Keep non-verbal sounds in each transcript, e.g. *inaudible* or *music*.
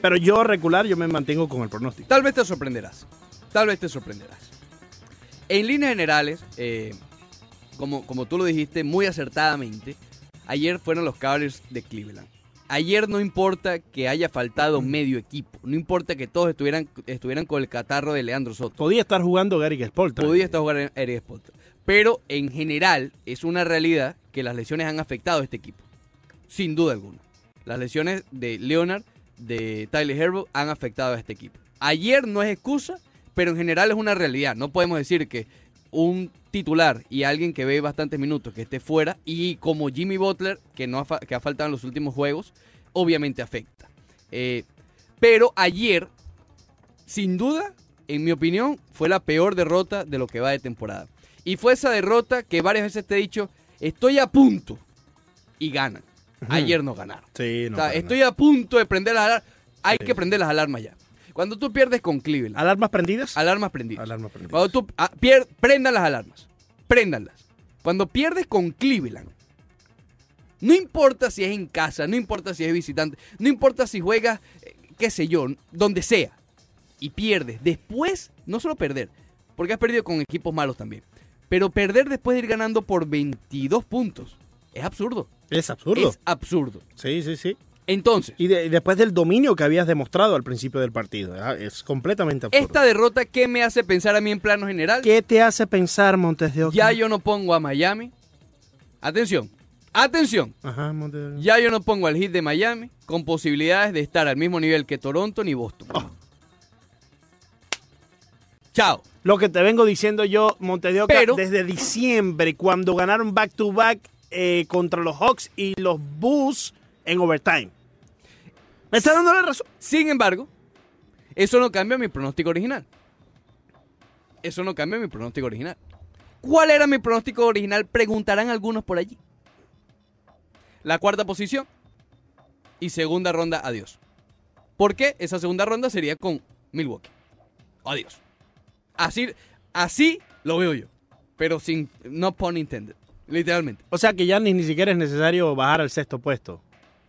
Pero yo regular, yo me mantengo con el pronóstico. Tal vez te sorprenderás. Tal vez te sorprenderás. En líneas generales, eh, como, como tú lo dijiste muy acertadamente, ayer fueron los Cavaliers de Cleveland. Ayer no importa que haya faltado medio equipo, no importa que todos estuvieran, estuvieran con el catarro de Leandro Soto. Podía estar jugando Gary Sport. Podía estar jugando Gary Pero en general es una realidad que las lesiones han afectado a este equipo, sin duda alguna. Las lesiones de Leonard, de Tyler Herbo han afectado a este equipo. Ayer no es excusa, pero en general es una realidad. No podemos decir que un titular y alguien que ve bastantes minutos que esté fuera y como Jimmy Butler, que, no ha, que ha faltado en los últimos juegos, obviamente afecta. Eh, pero ayer, sin duda, en mi opinión, fue la peor derrota de lo que va de temporada. Y fue esa derrota que varias veces te he dicho, estoy a punto y ganan. Ayer no ganaron. estoy a punto de prender las alarmas. Hay que prender las alarmas ya. Cuando tú pierdes con Cleveland. ¿Alarmas prendidas? Alarmas prendidas. Cuando tú ah, prendan las alarmas. Prendanlas. Cuando pierdes con Cleveland, no importa si es en casa, no importa si es visitante, no importa si juegas, eh, qué sé yo, donde sea, y pierdes. Después, no solo perder, porque has perdido con equipos malos también, pero perder después de ir ganando por 22 puntos es absurdo. Es absurdo. Es absurdo. Sí, sí, sí. Entonces. Y, después del dominio que habías demostrado al principio del partido. Es completamente absurdo. Esta derrota, ¿qué me hace pensar a mí en plano general? ¿Qué te hace pensar, Montes de Ya yo no pongo a Miami. Atención. Atención. Ajá, Montes Ya yo no pongo al hit de Miami con posibilidades de estar al mismo nivel que Toronto ni Boston. Oh. Chao. Lo que te vengo diciendo yo, Montes de desde diciembre, cuando ganaron back to back eh, contra los Hawks y los Bulls en overtime. ¿Me está dando la razón? Sin embargo, eso no cambia mi pronóstico original. Eso no cambia mi pronóstico original. ¿Cuál era mi pronóstico original? Preguntarán algunos por allí. La cuarta posición y segunda ronda, adiós. ¿Por qué? esa segunda ronda sería con Milwaukee. Adiós. Así, así lo veo yo. Pero sin. No pun intended. Literalmente. O sea que ya ni, siquiera es necesario bajar al sexto puesto.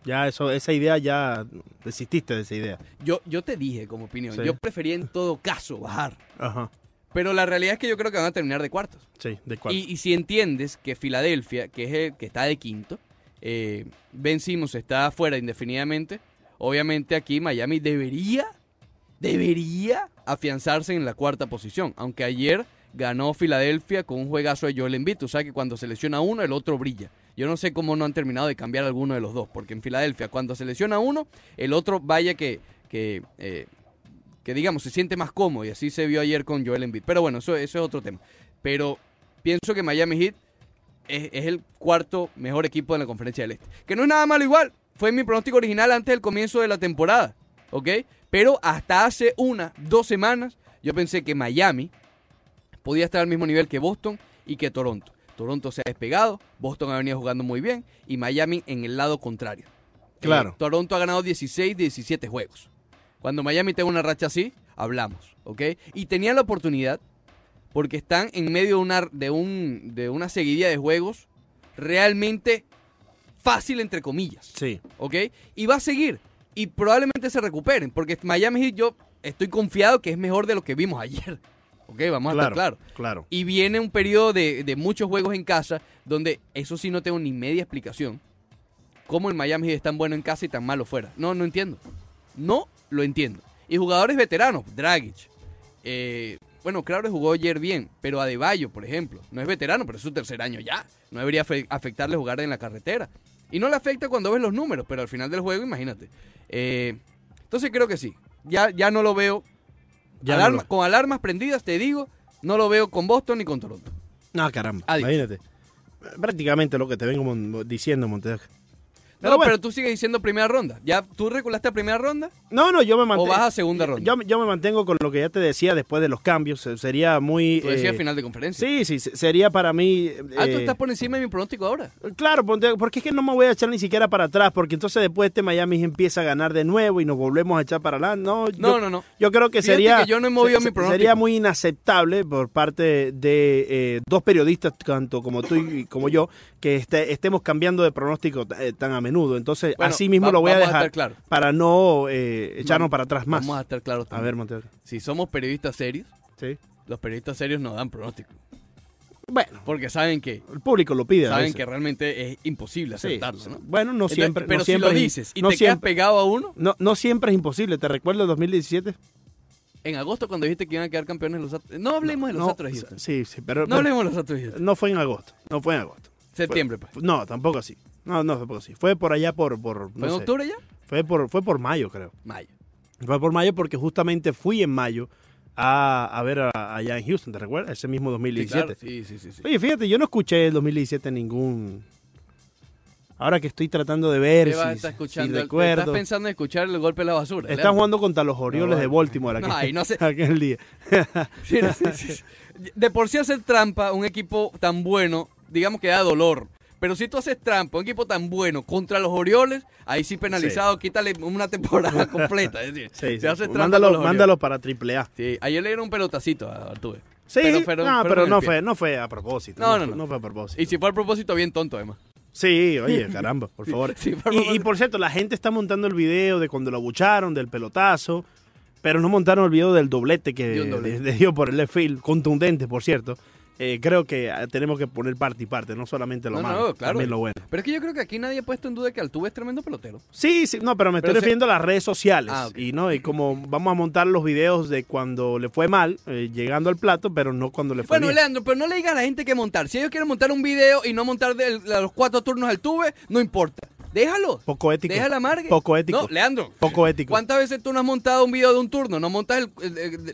Ya eso, esa idea ya desististe de esa idea. Yo, yo te dije como opinión, yo prefería en todo caso bajar. Ajá. Pero la realidad es que yo creo que van a terminar de cuartos. Sí, de cuartos. Y, si entiendes que Filadelfia, que es que está de quinto, eh, Ben está afuera indefinidamente, obviamente aquí Miami debería, debería afianzarse en la cuarta posición. Aunque ayer ganó Filadelfia con un juegazo de Joel Embiid. Tú sea que cuando se lesiona uno, el otro brilla. Yo no sé cómo no han terminado de cambiar alguno de los dos, porque en Filadelfia cuando se lesiona uno, el otro vaya que, que, eh, digamos, se siente más cómodo y así se vio ayer con Joel Embiid. Pero bueno, eso, es otro tema. Pero pienso que Miami Heat es, es el cuarto mejor equipo de la conferencia del Este. Que no es nada malo igual, fue mi pronóstico original antes del comienzo de la temporada, ¿ok? Pero hasta hace una, dos semanas, yo pensé que Miami podía estar al mismo nivel que Boston y que Toronto. Toronto se ha despegado, Boston ha venido jugando muy bien y Miami en el lado contrario. Eh, claro. Toronto ha ganado 16 17 juegos. Cuando Miami tenga una racha así, hablamos, ¿ok? Y tenían la oportunidad porque están en medio de una, de un, de una seguidilla de juegos realmente fácil, entre comillas. Sí. ¿Ok? Y va a seguir. Y probablemente se recuperen, porque Miami y yo estoy confiado que es mejor de lo que vimos *laughs* ayer. Ok, vamos a estar claro. Y viene un periodo de, muchos juegos en casa donde eso sí no tengo ni media explicación. ¿Cómo el Miami es tan bueno en casa y tan malo fuera? No, no entiendo. No lo entiendo. Y jugadores veteranos, Dragic. Eh, bueno, claro, jugó ayer bien, pero Adebayo, por ejemplo, no es veterano, pero es su tercer año ya. No debería afectarle jugar en la carretera. Y no le afecta cuando ves los números, pero al final del juego, imagínate. Eh, entonces creo que sí. Ya, ya no lo veo con alarmas prendidas, te digo, no lo veo con Boston ni con Toronto. No, caramba. Imagínate. Prácticamente lo que te vengo diciendo, montaje no, pero tú sigues diciendo primera ronda. ¿Ya tú reculaste a primera ronda? No, no, yo me mantengo. ¿O vas a segunda ronda? Yo, me mantengo con lo que ya te decía después de los cambios. Sería muy. Tú decías eh, final de conferencia. Sí, sí, sería para mí. Ah, tú eh, estás por encima de mi pronóstico ahora. Claro, porque es que no me voy a echar ni siquiera para atrás, porque entonces después este Miami empieza a ganar de nuevo y nos volvemos a echar para adelante. No, no, no, no. Yo creo que sería. Que yo no he movido mi pronóstico. Sería muy inaceptable por parte de eh, dos periodistas, tanto como tú y como yo, que este, estemos cambiando de pronóstico eh, tan a menudo. Entonces, así mismo lo voy a dejar claro. para no eh, echarnos para atrás más. Vamos a estar claros también. A ver, Mateo. Si somos periodistas serios, los periodistas serios no dan pronóstico. Bueno. Porque saben que. El público lo pide. Saben que realmente es imposible aceptarlo, ¿no? Bueno, no siempre. pero siempre si lo dices y no te siempre, pegado a uno. No, no siempre es imposible. ¿Te recuerdas el 2017? En agosto, cuando dijiste que iban a quedar campeones los No hablemos de los Astros Sí, sí, pero. No hablemos de los Astros No fue en agosto. No fue en agosto. Septiembre, pues. No, tampoco así. No, no, tampoco así. Fue por allá por. por ¿Fue en octubre ya? Fue por, fue por mayo, creo. Mayo. Fue por mayo porque justamente fui en mayo a, ver allá en Houston, ¿te recuerdas? Ese mismo 2017. Sí, sí, sí, Oye, fíjate, yo no escuché el 2017 ningún. Ahora que estoy tratando de ver si, recuerdo. Estás pensando en escuchar el golpe de la basura. Están jugando contra los Orioles de Baltimore aquel, no, ay, no sé. *laughs* aquel día. sí, no, sí, *laughs* de por sí hacer trampa un equipo tan bueno digamos que da dolor. Pero si tú haces trampa, un equipo tan bueno contra los Orioles, ahí sí penalizado, quítale una temporada *laughs* completa. Es decir, trampa mándalo, mándalo para triple Sí, ayer le dieron un pelotacito a Artube. Sí, pero, no, fue, a propósito. No, fue a propósito. Y si fue a propósito, bien tonto, además. Sí, oye, *laughs* caramba, por favor. y, por cierto, la gente está montando el video de cuando lo abucharon, del pelotazo, pero no montaron el video del doblete que le dio por el left field, contundente, por cierto. Eh, creo que ah, tenemos que poner parte y parte, no solamente lo malo, también lo bueno. Pero es que yo creo que aquí nadie ha puesto en duda que Altuve es tremendo pelotero. Sí, sí, no, pero me estoy refiriendo a las redes sociales. Ah, y no, y como vamos a montar los videos de cuando le fue mal, eh, llegando al plato, pero no cuando le fue bueno, Bueno, Leandro, pero no le digas a la gente que montar. Si ellos quieren montar un video y no montar de los cuatro turnos al Altuve, no importa. Déjalo. Poco ético. déjala la Poco ético. No, Leandro. Poco ético. ¿Cuántas veces tú no has montado un video de un turno? No montas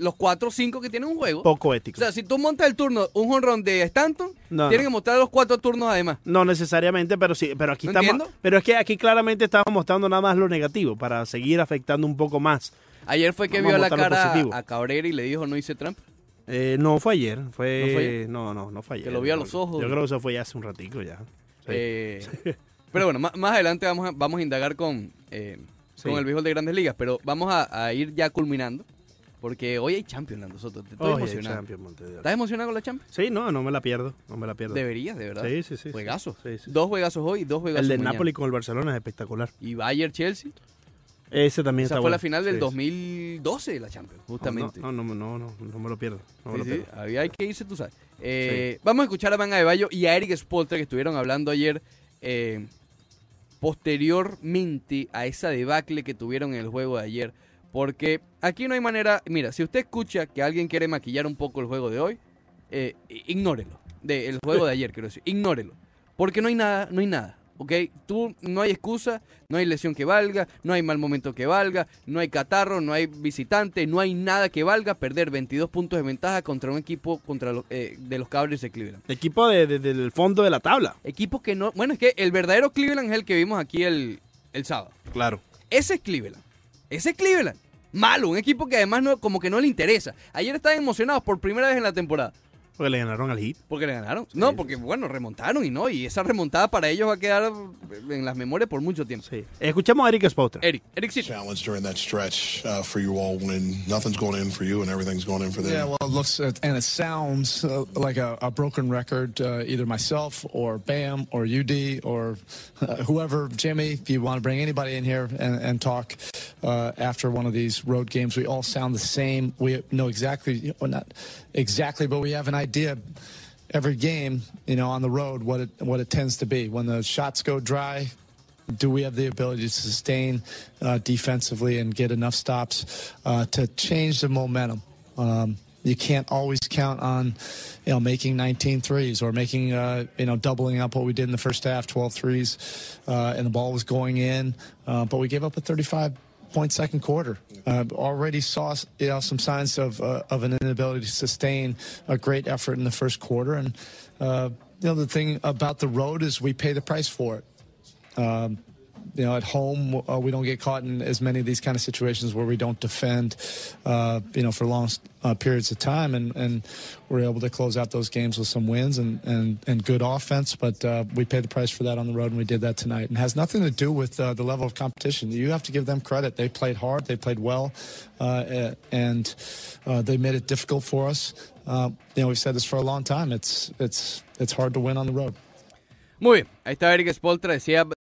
los cuatro o cinco que tiene un juego. Poco ético. O sea, si tú montas el turno, un honrón de Stanton, no, que mostrar los cuatro turnos además. No necesariamente, pero sí, pero aquí estamos. Pero es que aquí claramente estamos mostrando nada más lo negativo para seguir afectando un poco más. Ayer fue que vio la cara a Cabrera y le dijo no hice trampa. Eh, no fue ayer, fue... ¿No, no, no, fue ayer. Que lo vio a los ojos. Yo creo que eso fue ya hace un ratico ya. Eh... *laughs* Pero bueno, más, adelante vamos a, vamos a indagar con, eh, con el viejo de grandes ligas, pero vamos a, ir ya culminando. Porque hoy hay Champions, nosotros Soto. Estoy emocionado. ¿Estás emocionado con la Champions? Sí, no, no me la pierdo. No me la pierdo. Deberías, de verdad. Sí, sí, sí. Juegazos. dos juegazos hoy, dos juegazos El de Nápoles Napoli con el Barcelona es espectacular. Y Bayern-Chelsea. Ese también Esa fue la final del 2012 la Champions, justamente. No, no, no, no, no, me lo pierdo. No me lo pierdo. había, hay que irse, tú sabes. Eh, vamos a escuchar a Van Bayo y a Eric Spolter que estuvieron hablando ayer eh, posteriormente a esa debacle que tuvieron en el juego de ayer. Porque aquí no hay manera. Mira, si usted escucha que alguien quiere maquillar un poco el juego de hoy, eh, ignórelo. De, el juego de *laughs* ayer, quiero decir. Ignórelo. Porque no hay nada, no hay nada. ¿ok? Tú no hay excusa, no hay lesión que valga, no hay mal momento que valga, no hay catarro, no hay visitante, no hay nada que valga perder 22 puntos de ventaja contra un equipo contra eh, de los Cavaliers de Cleveland. Equipo desde el fondo de la tabla. Equipo que no... Bueno, es que el verdadero Cleveland es el que vimos aquí el, sábado. Claro. Ese es Cleveland. Ese es Cleveland. Malo, un equipo que además no, como que no le interesa. Ayer estaban emocionados por primera vez en la temporada. Porque le ganaron al Heat. Porque le ganaron. Sí, no, porque sí. bueno, remontaron y no. Y esa remontada para ellos va a quedar en las memorias por mucho tiempo. Sí. Escuchamos a Eric Spoelstra. Eric, Eric sí. Challenge during that stretch uh, for you all when nothing's going in for you and everything's going in for them. Yeah, well, it looks uh, and it sounds uh, like a, a, broken record. Uh, either myself or Bam or UD or uh, whoever, Jimmy, if you want to bring anybody in here and, and talk. Uh, after one of these road games. We all sound the same. We know exactly, well, not exactly, but we have an idea every game, you know, on the road what it what it tends to be. When the shots go dry, do we have the ability to sustain uh, defensively and get enough stops uh, to change the momentum? Um, you can't always count on, you know, making 19 threes or making, uh, you know, doubling up what we did in the first half, 12 threes, uh, and the ball was going in. Uh, but we gave up a 35 point second quarter. Uh, already saw you know some signs of uh, of an inability to sustain a great effort in the first quarter, and uh, you know the thing about the road is we pay the price for it. Um, you know, at home, uh, we don't get caught in as many of these kind of situations where we don't defend, uh, you know, for long uh, periods of time, and, and we're able to close out those games with some wins and, and, and good offense. But uh, we paid the price for that on the road, and we did that tonight. And has nothing to do with uh, the level of competition. You have to give them credit. They played hard. They played well, uh, and they made it difficult for us. you know, we've said this for a long time. It's it's it's hard to win on the road. Muy ahí está Eric Spoltra, decía